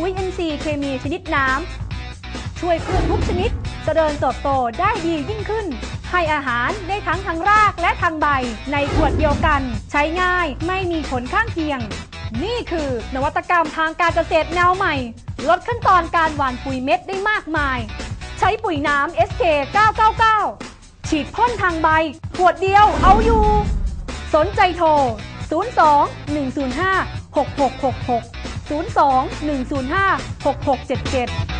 ปุ๋ย NC เคมีชนิดน้ำ ช่วยพืชทุกชนิดจเจริญเติบโตได้ดียิ่งขึ้น ให้อาหารได้ทั้งทางรากและทางใบในขวดเดียวกัน ใช้ง่ายไม่มีผลข้างเคียง นี่คือนวัตกรรมทางการเกษตรแนวใหม่ ลดขั้นตอนการหว่านปุ๋ยเม็ดได้มากมาย ใช้ปุ๋ยน้ำ SK 999 ฉีดพ่นทางใบ ขวดเดียวเอาอยู่ สนใจโทร 02 105 6666 02 105 6677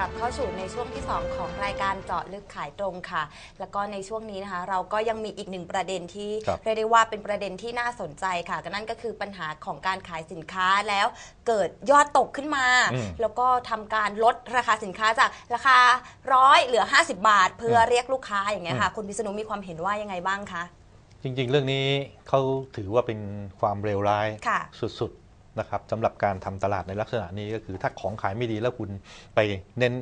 กลับเข้าสู่ในช่วงที่ 2 ของรายการเจาะลึกขายตรงค่ะ แล้วก็ในช่วงนี้นะคะเราก็ยังมีอีกหนึ่งประเด็นที่รเรียกได้ว่าเป็นประเด็นที่น่าสนใจค่ะก็นั่นก็คือปัญหาของการขายสินค้าแล้ว เกิดยอดตกขึ้นมา แล้วก็ทำการลดราคาสินค้าจากราคาร้อยเหลือ 50 บาท เพื่อเรียกลูกค้าอย่างเงี้ยค่ะคุณพิษณุมีความเห็นว่ายังไงบ้างคะจริงๆ เรื่องนี้เขาถือว่าเป็นความเลวร้ายสุดนะครับสำหรับการทำตลาดในลักษณะนี้ก็คือถ้าของขายไม่ดีแล้วคุณไปเน้น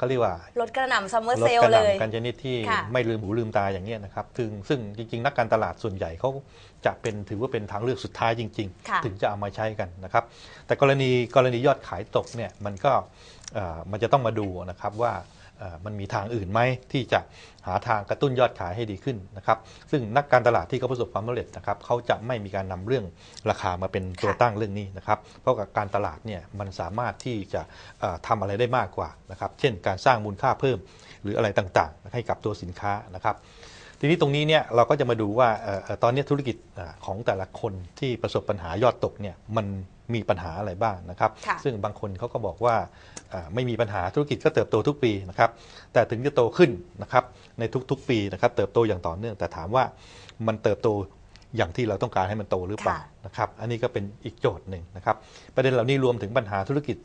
ก็เรียกว่า ลดกระหน่ำซัมเมอร์เซลเลย ลดกระหน่ำการชนิดที่ไม่ลืมหูลืมตาอย่างเงี้ยนะครับซึ่งซึ่งจริงๆ นักการตลาดส่วนใหญ่เขาจะเป็นถือว่าเป็นทางเลือกสุดท้ายจริงๆ ถึงจะเอามาใช้กันนะครับ แต่กรณีกรณียอดขายตกเนี่ยมันก็มันจะต้องมาดูนะครับว่ามันมีทางอื่นไหมที่จะหาทางกระตุ้นยอดขายให้ดีขึ้นนะครับ ซึ่งนักการตลาดที่เขาประสบความสำเร็จนะครับเขาจะไม่มีการนำเรื่องราคามาเป็นตัวตั้งเรื่องนี้นะครับ เพราะกับการตลาดเนี่ยมันสามารถที่จะทำอะไรได้มากกว่านะครับเช่น การสร้างมูลค่าเพิ่มหรืออะไรต่างๆ ให้กับตัวสินค้านะครับทีนี้ตรงนี้เนี่ยเราก็จะมาดูว่าตอนนี้ธุรกิจของแต่ละคนที่ประสบปัญหายอดตกเนี่ยมันมีปัญหาอะไรบ้างนะครับ ซึ่งบางคนเขาก็บอกว่าไม่มีปัญหาธุรกิจก็เติบโตทุกปีนะครับแต่ถึงจะโตขึ้นนะครับในทุก ๆปีนะครับเติบโตอย่างต่อเนื่องแต่ถามว่ามันเติบโตอย่างที่เราต้องการให้มันโตหรือเปล่านะครับอันนี้ก็เป็นอีกโจทย์หนึ่งนะครับประเด็นเหล่านี้รวมถึงปัญหาธุรกิจ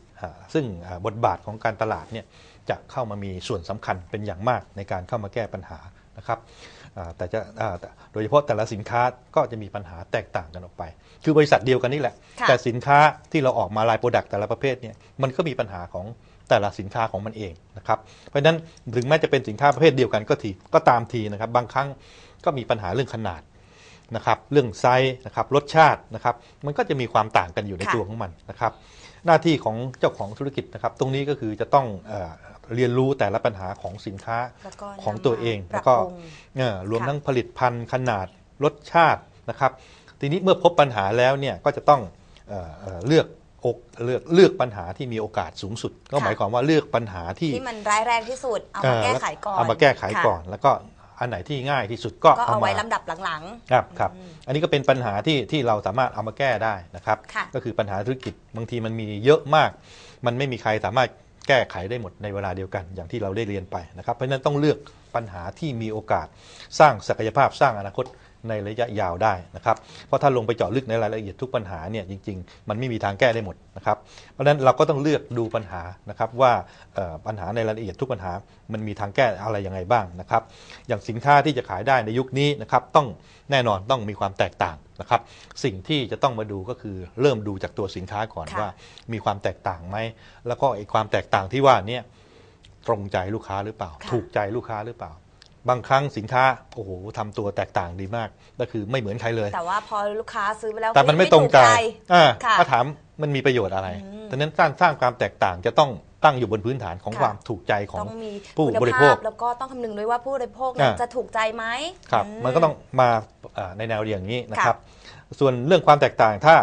ซึ่งบทบาทของการตลาดเนี่ยจะเข้ามามีส่วนสำคัญเป็นอย่างมากในการเข้ามาแก้ปัญหานะครับแต่จะโดยเฉพาะแต่ละสินค้าก็จะมีปัญหาแตกต่างกันออกไป คือบริษัทเดียวกันนี่แหละ แต่สินค้าที่เราออกมาลายโปรดักต์แต่ละประเภทเนี่ย มันก็มีปัญหาของแต่ละสินค้าของมันเองนะครับ เพราะฉะนั้นถึงแม้จะเป็นสินค้าประเภทเดียวกันก็ที ก็ตามทีนะครับ บางครั้งก็มีปัญหาเรื่องขนาดนะครับเรื่องไซส์นะครับรสชาตินะครับมันก็จะมีความต่างกันอยู่ในตัวของมันนะครับ หน้าที่ของเจ้าของธุรกิจนะครับตรงนี้ก็คือจะต้องเอเรียนรู้แต่ละปัญหาของสินค้าของตัวเองแล้วก็รวมทั้งผลิตภัณฑ์ขนาดรสชาตินะครับทีนี้เมื่อพบปัญหาแล้วเนี่ยก็จะต้องเออเออเลือกอกเลือกเลือกปัญหาที่มีโอกาสสูงสุด ก็หมายความว่าเลือกปัญหาที่ที่มันร้ายแรงที่สุดเอามาแก้ไขก่อนเอามาแก้ไขก่อนแล้วก็อันไหนที่ง่ายที่สุดก็เอาเอาไว้ำลำดับหลังครับครับอันนี้ก็เป็นปัญหาที่ที่เราสามารถเอามาแก้ได้นะครับ ก็คือปัญหาธุรกิจบางทีมันมีเยอะมาก มันไม่มีใครสามารถแก้ไขได้หมดในเวลาเดียวกันอย่างที่เราได้เรียนไปนะครับ เพราะฉะนั้นต้องเลือกปัญหาที่มีโอกาสสร้างศักยภาพสร้างอนาคตในระยะยาวได้นะครับ เพราะถ้าลงไปเจาะลึกในรายละเอียดทุกปัญหาเนี่ยจริงๆ มันไม่มีทางแก้ได้หมดนะครับเพราะฉะนั้นเราก็ต้องเลือกดูปัญหานะครับว่าปัญหาในรายละเอียดทุกปัญหามันมีทางแก้อะไรยังไงบ้างนะครับอย่างสินค้าที่จะขายได้ในยุคนี้นะครับต้องแน่นอนต้องมีความแตกต่างนะครับสิ่งที่จะต้องมาดูก็คือเริ่มดูจากตัวสินค้าก่อนว่า มีความแตกต่างไหมแล้วก็ไอ้ความแตกต่างที่ว่านี่ตรงใจลูกค้าหรือเปล่า ถูกใจลูกค้าหรือเปล่าบางครั้งสินค้าโอ้โหทำตัวแตกต่างดีมากก็คือไม่เหมือนใครเลย แต่ว่าพอลูกค้าซื้อไปแล้วแต่มันไม่ตรงใจอ่าถ้าถามมันมีประโยชน์อะไรดังนั้นสร้างสร้างความแตกต่างจะต้องตั้งอยู่บนพื้นฐานของความถูกใจของผู้บริโภค แล้วก็ต้องคำนึงด้วยว่าผู้บริโภคจะถูกใจไหม ครับ มันก็ต้องมาในแนวอย่างนี้นะครับ ส่วนเรื่องความแตกต่างถ้า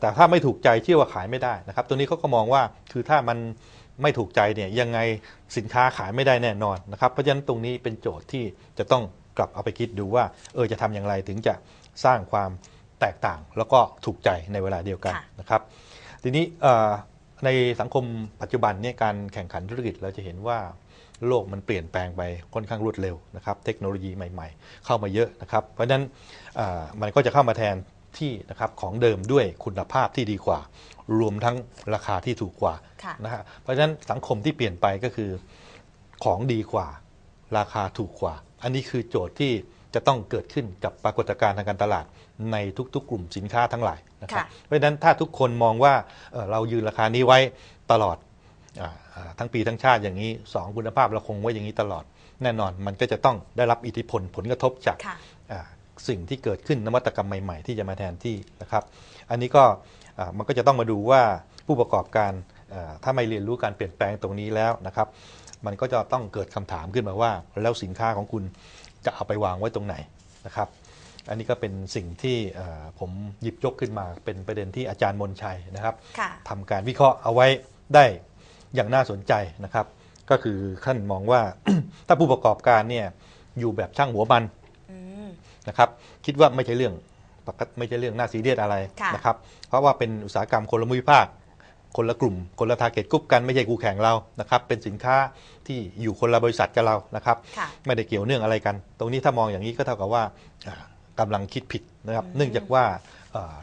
แต่ถ้าไม่ถูกใจเชื่อว่าขายไม่ได้นะครับ ตัวนี้เขาก็มองว่าคือถ้ามันไม่ถูกใจเนี่ยยังไงสินค้าขายไม่ได้แน่นอนนะครับ เพราะฉะนั้นตรงนี้เป็นโจทย์ที่จะต้องกลับเอาไปคิดดูว่า เออจะทำอย่างไรถึงจะสร้างความแตกต่างแล้วก็ถูกใจในเวลาเดียวกันนะครับทีนี้ในสังคมปัจจุบันเนี่ยการแข่งขันธุรกิจเราจะเห็นว่าโลกมันเปลี่ยนแปลงไปค่อนข้างรวดเร็วนะครับเทคโนโลยีใหม่ๆ เข้ามาเยอะนะครับเพราะฉะนั้นมันก็จะเข้ามาแทนที่นะครับของเดิมด้วยคุณภาพที่ดีกว่า รวมทั้งราคาที่ถูกกว่าะนะฮะเพราะฉะนั้นสังคมที่เปลี่ยนไปก็คือของดีกว่าราคาถูกกว่า อันนี้คือโจทย์ที่จะต้องเกิดขึ้นกับปรากฏการณ์ทางการตลาด ในทุกๆกลุ่มสินค้าทั้งหลายนะครับเพราะฉะนั้นถ้าทุกคนมองว่าเเรายืนราคานี้ไว้ตลอดออทั้งปีทั้งชาติอย่างนี้สองคุณภาพเราคงไว้อย่างนี้ตลอด แน่นอนมันก็จะต้องได้รับอิทธิพลผลกระทบจากสิ่งที่เกิดขึ้นนวัตกรรมใหม่ๆ ที่จะมาแทนที่นะครับ อันนี้ก็มันก็จะต้องมาดูว่าผู้ประกอบการถ้าไม่เรียนรู้การเปลี่ยนแปลงตรงนี้แล้วนะครับ มันก็จะต้องเกิดคำถามขึ้นมาว่า แล้วสินค้าของคุณจะเอาไปวางไว้ตรงไหนนะครับ อันนี้ก็เป็นสิ่งที่ผมหยิบยกขึ้นมาเป็นประเด็นที่อาจารย์มนชัยนะครับทำการวิเคราะห์เอาไว้ได้อย่างน่าสนใจนะครับ ก็คือท่านมองว่าถ้าผู้ประกอบการเนี่ยอยู่แบบช่างหัวมันนะครับคิดว่าไม่ใช่เรื่องปกติไม่ใช่เรื่องน่าซีเรียสอะไระนะครับเพราะว่าเป็นอุตสาหกรรมคนละมุยภาค คน ละกลุ่ม คนละทาร์เก็ตกุ๊ปกันไม่ใช่กูแข่งเรานะครับเป็นสินค้าที่อยู่คนละบริษัทกับเรานะครับไม่ได้เกี่ยวเนื่องอะไรกัน ตรงนี้ถ้ามองอย่างนี้ก็เท่ากับว่ากำกำลังคิดผิดนะครับ เนื่องจากว่า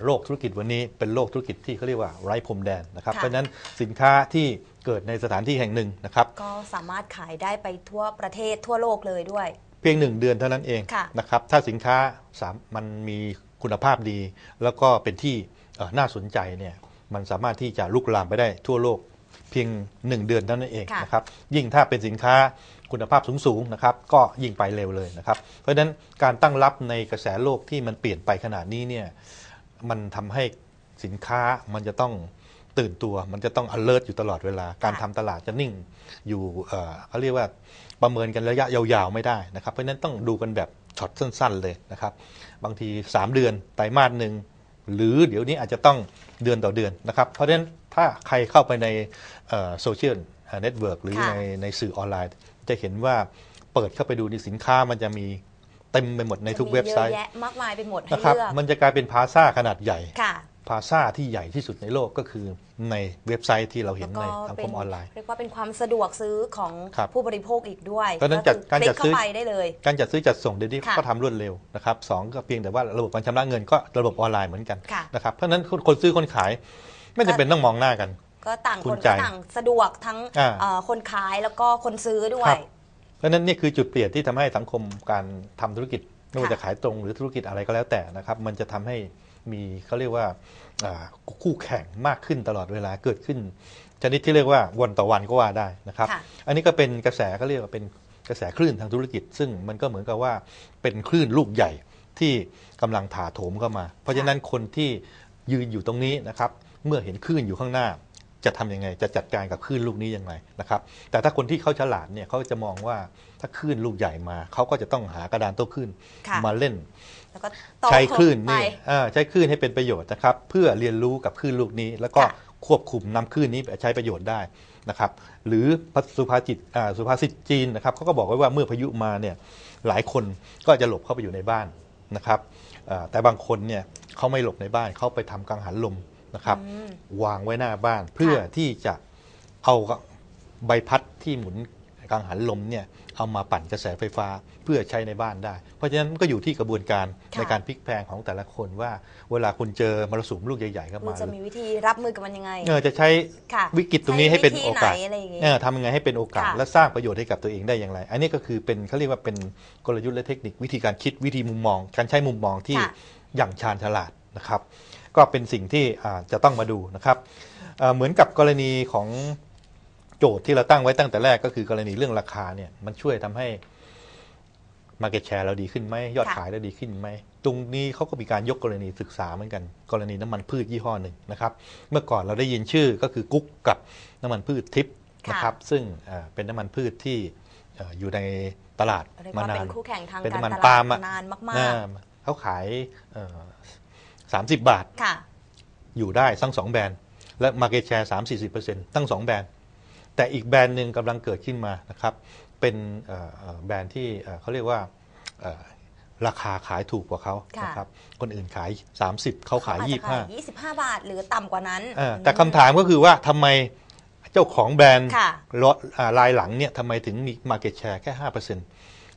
โลกธุรกิจวันนี้เป็นโลกธุรกิจที่เขาเรียกว่าไร้พรมแดนนะครับเพราะฉะนั้นสินค้าที่เกิดในสถานที่แห่งหนึ่งนะครับ ก็สามารถขายได้ไปทั่วประเทศทั่วโลกเลยด้วยพียง1เดือนเท่านั้นเองนะครับถ้าสินค้าสามมันมีคุณภาพดีแล้วก็เป็นที่น่าสนใจเนี่ยมันสามารถที่จะลุกลามไปได้ทั่วโลกเพียง1 เดือนเท่านั้นเองนะครับยิ่งถ้าเป็นสินค้าคุณภาพสูงๆนะครับก็ยิ่งไปเร็วเลยนะครับเพราะฉะนั้นการตั้งรับในกระแสโลกที่มันเปลี่ยนไปขนาดนี้เนี่ยมันทำให้สินค้ามันจะต้องตื่นตัวมันจะต้อง alert อยู่ตลอดเวลาการทำตลาดจะนิ่งอยู่เขาเรียกว่าประเมินกันระยะยาวๆไม่ได้นะครับ เพราะนั้นต้องดูกันแบบช็อตสั้นๆเลยนะครับ บางที 3 เดือนไตรมาสหนึ่งหรือเดี๋ยวนี้อาจจะต้องเดือนต่อเดือนนะครับ เพราะฉะนั้นถ้าใครเข้าไปในโซเชียลเน็ตเวิร์กหรือในในสื่อออนไลน์ จะเห็นว่าเปิดเข้าไปดูในสินค้ามันจะมีเต็มไปหมดในทุกเว็บไซต์มากมายไปหมดนะครับ มันจะกลายเป็นพาซ่าขนาดใหญ่พาซาที่ใหญ่ที่สุดในโลกก็คือในเว็บไซต์ที่เราเห็นในสังคมออนไลน์ เรียกว่าเป็นความสะดวกซื้อของผู้บริโภคอีกด้วยเพราะนั้นการจัดซื้อได้เลย การจัดซื้อจัดส่งเดี๋ยวนี้ก็ทำรวดเร็วนะครับสก็เพียงแต่ว่าระบบการชำระเงินก็ระบบออนไลน์เหมือนกันนะครับเพราะนั้นคนซื้อคนขายไม่จำเป็นต้องมองหน้ากัน ก็ต่างคนก็ต่างสะดวกทั้งคนขายแล้วก็คนซื้อด้วย เพราะนั้นนี่คือจุดเปลี่ยนที่ทำให้สังคมการทำธุรกิจไม่ว่าจะขายตรงหรือธุรกิจอะไรก็แล้วแต่นะครับ มันจะทำให้มีเขาเรียกว่าคู่แข่งมากขึ้นตลอดเวลาเกิดขึ้นชนิดที่เรียกว่าวันต่อวันก็ว่าได้นะครับ อันนี้ก็เป็นกระแสเขาเรียกว่าเป็นกระแสคลื่นทางธุรกิจ ซึ่งมันก็เหมือนกับว่าเป็นคลื่นลูกใหญ่ที่กำลังถาโถมเข้ามา เพราะฉะนั้นคนที่ยืนอยู่ตรงนี้นะครับเมื่อเห็นคลื่นอยู่ข้างหน้าจะทํำยังไงจะจัดการกับคลื่นลูกนี้ยังไงนะครับ แต่ถ้าคนที่เขาฉลาดเนี่ยเขาจะมองว่าถ้าคลื่นลูกใหญ่มาเขาก็จะต้องหากระดานโต้คลื่นมาเล่นใช้คลื่นนี่ใช้คลื่นให้เป็นประโยชน์นะครับ เพื่อเรียนรู้กับคลื่นลูกนี้ แล้วก็ควบคุมนำคลื่นนี้ไปใช้ประโยชน์ได้นะครับ หรือสุภาษิตสุภาษิตจีนนะครับเขาก็บอกไว้ว่าเมื่อพายุมาเนี่ยหลายคนก็จะหลบเข้าไปอยู่ในบ้านนะครับแต่บางคนเนี่ยเขาไม่หลบในบ้านเขาไปทำกังหันลมะครับวางไว้หน้าบ้านเพื่อที่จะเอาใบพัดที่หมุนกังหันลมเนี่ยเอามาปั่นกระแสไฟฟ้าเพื่อใช้ในบ้านได้ เพราะฉะนั้นก็อยู่ที่กระบวนการในการพลิกแพงของแต่ละคนว่าเวลาคุณเจอมรสุมลูกใหญ่ๆเข้ามาจะมีวิธีรับมือกับมันยังไงเออจะใช้วิกฤตตรงนี้ให้เป็นโอกาสเออทำยังไงให้เป็นโอกาสและสร้างประโยชน์ให้กับตัวเองได้อย่างไร อันนี้ก็คือเป็นเขาเรียกว่าเป็นกลยุทธ์และเทคนิควิธีการคิดวิธีมุมมอง การใช้มุมมองที่อย่างชาญฉลาดนะครับก็เป็นสิ่งที่จะต้องมาดูนะครับเหมือนกับกรณีของโจทย์ที่เราตั้งไว้ตั้งแต่แรกก็คือ กรณีเรื่องราคาเนี่ยมันช่วยทำให้ Market Share เราดีขึ้นไหมยอดขายเราดีขึ้นไหมตรงนี้เขาก็มีการยกกรณีศึกษาเหมือนกัน กรณีน้ำมันพืชยี่ห้อหนึ่งนะครับ เมื่อก่อนเราได้ยินชื่อก็คือกุ๊กกับน้ำมันพืชทิพนะครับ ซึ่งเป็นน้ำมันพืชที่อยู่ในตลาดมานาน เป็นคู่แข่งทางการตลาดนานมากๆเขาขายสามสิบาท อยู่ได้ทั้งสองแบรนด์ และมาเก็ตแชร์สสิบเปอร์เซ็นต์ทั้งสองแบรนด์ แต่อีกแบรนด์หนึ่งกำลังเกิดขึ้นมานะครับ เป็นแบรนด์ที่เขาเรียกว่าราคาขายถูกกว่าเขาะนะครับ คนอื่นขาย 30 เขาขายอจ25ยี่สิบห้าบาท หรือต่ำกว่านั้น แต่คำถามก็คือว่าทำไมเจ้าของแบรนด์ลรถายหลังเนี่ยทำไมถึงมีมาเก็ตแชร์แค่5%เ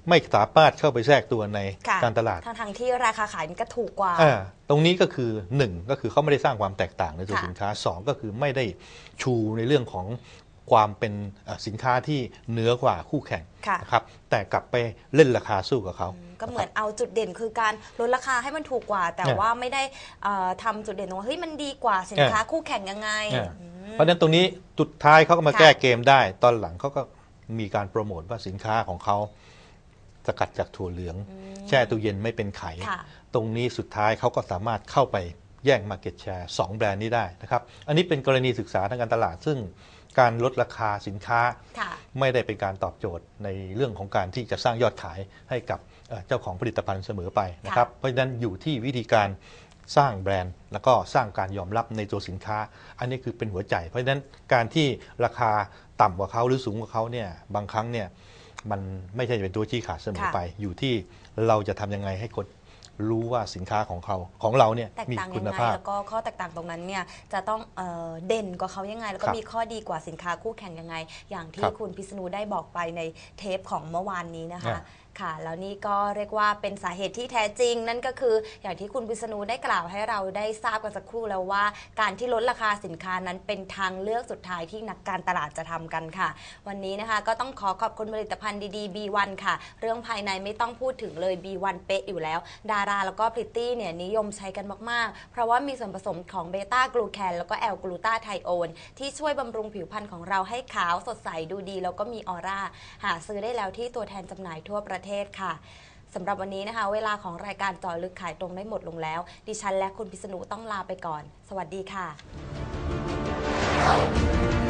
ไม่สามารถเข้าไปแทรกตัวในการตลาดทั้งทที่ราคา ขายมันก็ถูกกว่าตรงนี้ก็คือ1ก็คือเขาไม่ได้สร้างความแตกต่างในตัวสินค้า2ก็คือไม่ได้ชูในเรื่องของความเป็นสินค้าที่เหนือกว่าคู่แข่งนะครับแต่กลับไปเล่นราคาสู้กับเขาก็เหมือนเอาจุดเด่นคือการลดราคาให้มันถูกกว่า แต่ว่าไม่ได้ทำจุดเด่นว่าเฮ้ยมันดีกว่าสินค้าคู่แข่งยังไง เพราะฉะนั้นตรงนี้จุดท้ายเขาก็มาแก้เกมได้ ตอนหลังเขาก็มีการโปรโมทว่าสินค้าของเขาสกัดจากถั่วเหลือง แช่ตู้เย็นไม่เป็นไข ตรงนี้สุดท้ายเขาก็สามารถเข้าไปแย่งมาเก็ตแชร์สองแบรนด์นี้ได้นะครับอันนี้เป็นกรณีศึกษาทางการตลาดซึ่งการลดราคาสินค้า ไม่ได้เป็นการตอบโจทย์ในเรื่องของการที่จะสร้างยอดขายให้กับเจ้าของผลิตภัณฑ์เสมอไปนะครับเพราะฉะนั้นอยู่ที่วิธีการสร้างแบรนด์ แล้วก็สร้างการยอมรับในตัวสินค้า อันนี้คือเป็นหัวใจ เพราะฉะนั้นการที่ราคาต่ำกว่าเขาหรือสูงกว่าเขาเนี่ยบางครั้งเนี่ยมันไม่ใช่จะเป็นตัวชี้ขาดเสมอไป อยู่ที่เราจะทำยังไงให้คนรู้ว่าสินค้าของเขาของเราเนี่ยมีคุณภาพแล้วก็ข้อแตกต่างตรงนั้นเนี่ยจะต้องเเด่นกว่าเขายังไง แล้วก็มีข้อดีกว่าสินค้าคู่แข่งยังไง อย่างที่คุณพิษณุได้บอกไปในเทปของเมื่อวานนี้นะคะค่ะแล้วนี่ก็เรียกว่าเป็นสาเหตุที่แท้จริง นั่นก็คืออย่างที่คุณวิษณุได้กล่าวให้เราได้ทราบกันสักครู่แล้วว่า การที่ลดราคาสินค้านั้นเป็นทางเลือกสุดท้ายที่นักการตลาดจะทำกันค่ะ วันนี้นะคะก็ต้องขอขอบคุณผลิตภัณฑ์ดีๆ B1 ค่ะ เรื่องภายในไม่ต้องพูดถึงเลย B1 เป๊ะอยู่แล้ว ดาราแล้วก็พริตตี้เนี่ยนิยมใช้กันมาก ๆ เพราะว่ามีส่วนผสมของเบต้ากลูแคนแล้วก็แอลกลูตาไทโอนที่ช่วยบำรุงผิวพรรณของเราให้ขาวสดใสดูดี แล้วก็มีออร่าหาซื้อได้แล้วที่ตัวแทนจำหน่ายทั่วประเทศค่ะสำหรับวันนี้นะคะ เวลาของรายการจอลึกขายตรงได้หมดลงแล้ว ดิฉันและคุณพิษณุต้องลาไปก่อน สวัสดีค่ะ